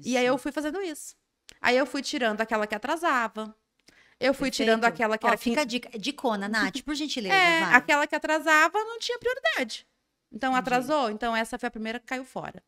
Isso. E aí eu fui fazendo isso. Aí eu fui tirando aquela que atrasava. Eu fui Perfeito. tirando aquela que Ó, era. Fica de, de cona Nath, por gentileza. é, vai. aquela que atrasava não tinha prioridade. Então Entendi. atrasou, então essa foi a primeira que caiu fora.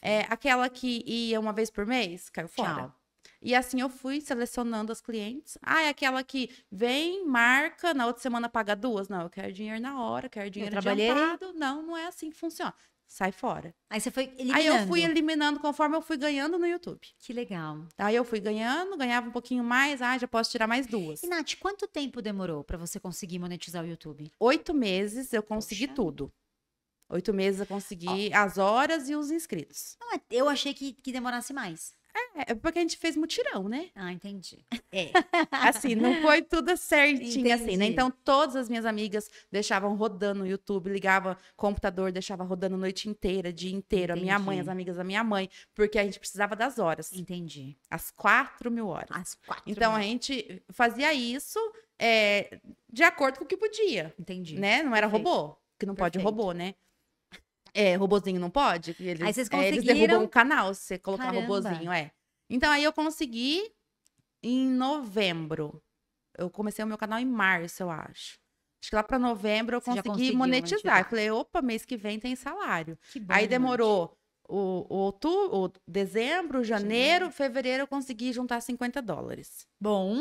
É, aquela que ia uma vez por mês, caiu fora. Tchau. E assim eu fui selecionando as clientes. Ah, é aquela que vem, marca, na outra semana paga duas. Não, eu quero dinheiro na hora, quero dinheiro eu trabalhei... Não, não é assim que funciona sai fora. Aí você foi eliminando. Aí eu fui eliminando conforme eu fui ganhando no YouTube. Que legal. Aí eu fui ganhando, ganhava um pouquinho mais, ah, já posso tirar mais duas. E, Nath, quanto tempo demorou para você conseguir monetizar o YouTube? Oito meses eu consegui Poxa. tudo. Oito meses eu consegui Ó. as horas e os inscritos. Não, é, eu achei que, que demorasse mais. É, é, porque a gente fez mutirão, né? Ah, entendi. É. assim, não foi tudo certinho, entendi. assim, né? Então, todas as minhas amigas deixavam rodando o YouTube, ligava computador, deixava rodando noite inteira, dia inteiro. Entendi. A minha mãe, as amigas da minha mãe, porque a gente precisava das horas. Entendi. As quatro mil horas. As quatro Então, mil. a gente fazia isso é, de acordo com o que podia. Entendi. Né? Não era Perfeito. robô, que não Perfeito. pode robô, né? É, robozinho não pode? Eles, Aí vocês conseguiram... É, eles derrubam o canal se você colocar Caramba. robozinho, é. Então aí eu consegui em novembro. Eu comecei o meu canal em março, eu acho. Acho que lá para novembro eu consegui monetizar. monetizar. falei, opa, mês que vem tem salário. Bom, aí demorou o, o outubro, o dezembro, janeiro, Sim. fevereiro eu consegui juntar 50 dólares. Bom!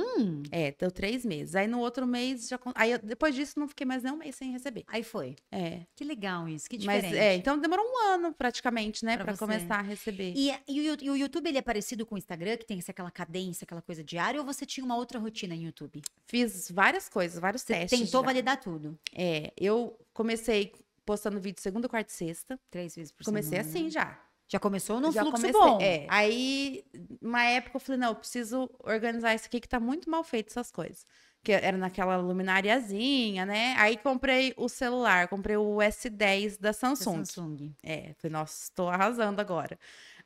É, deu três meses. Aí no outro mês já. Aí eu, depois disso não fiquei mais nem um mês sem receber. Aí foi. É. Que legal isso, que diferente. Mas, é, então demorou um ano praticamente, né, para pra começar a receber. E, e, o, YouTube, ele é parecido com o Instagram, que tem aquela cadência, aquela coisa diária, ou você tinha uma outra rotina em YouTube? Fiz várias coisas, vários você testes. Tentou já. validar tudo. É, eu comecei postando vídeo segunda, quarta e sexta. Três vezes por Comecei semana. Comecei assim já. Já começou num já fluxo comecei, bom. É. Aí, uma época eu falei, não, eu preciso organizar isso aqui que tá muito mal feito essas coisas. Que era naquela luminariazinha, né? Aí comprei o celular, comprei o S10 da Samsung. Samsung. É, falei, nossa, estou arrasando agora.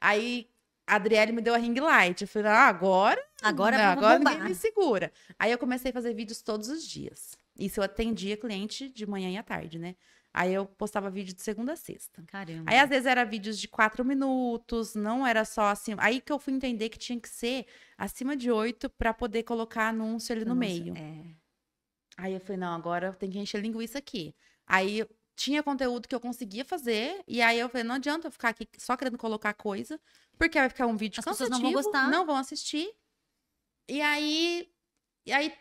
Aí a Adriele me deu a ring light. Eu falei, ah, agora. Agora, não, é agora ninguém me segura. Aí eu comecei a fazer vídeos todos os dias. Isso eu atendia cliente de manhã e à tarde, né? Aí eu postava vídeo de segunda a sexta. Caramba. Aí às vezes era vídeos de quatro minutos, não era só assim. Aí que eu fui entender que tinha que ser acima de oito para poder colocar anúncio ali no meio. É. Aí eu falei, não, agora tem que encher linguiça aqui. Aí tinha conteúdo que eu conseguia fazer, e aí eu falei, não adianta eu ficar aqui só querendo colocar coisa, porque vai ficar um vídeo As cansativo, pessoas não vão gostar. não vão assistir. E aí, e aí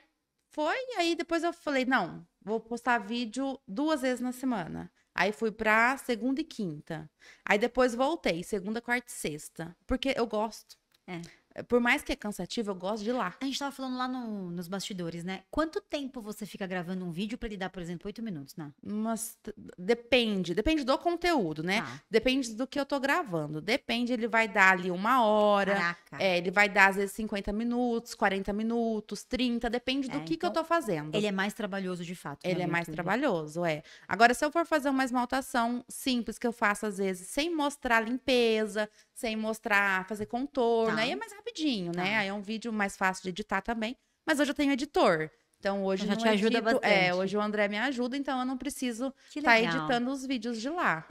foi, aí depois eu falei, não, vou postar vídeo duas vezes na semana. Aí fui pra segunda e quinta. Aí depois voltei, segunda, quarta e sexta. Porque eu gosto. É. Por mais que é cansativo, eu gosto de ir lá. A gente tava falando lá no, nos bastidores, né? Quanto tempo você fica gravando um vídeo para ele dar, por exemplo, oito minutos, né? Mas depende, depende do conteúdo, né? Ah. Depende do que eu tô gravando. Depende, ele vai dar ali uma hora. É, ele vai dar às vezes 50 minutos, 40 minutos, 30, depende do é, que, então, que eu então tô fazendo. Ele é mais trabalhoso de fato. Ele é né, mais YouTube. trabalhoso, é. Agora, se eu for fazer uma esmaltação simples que eu faço às vezes, sem mostrar limpeza, sem mostrar fazer contorno, tá. aí é mais rápido rapidinho, né? Ah. Aí é um vídeo mais fácil de editar também. Mas hoje eu tenho editor. Então hoje eu já te edito, é ajuda é, bastante. É, hoje o André me ajuda, então eu não preciso estar tá editando os vídeos de lá.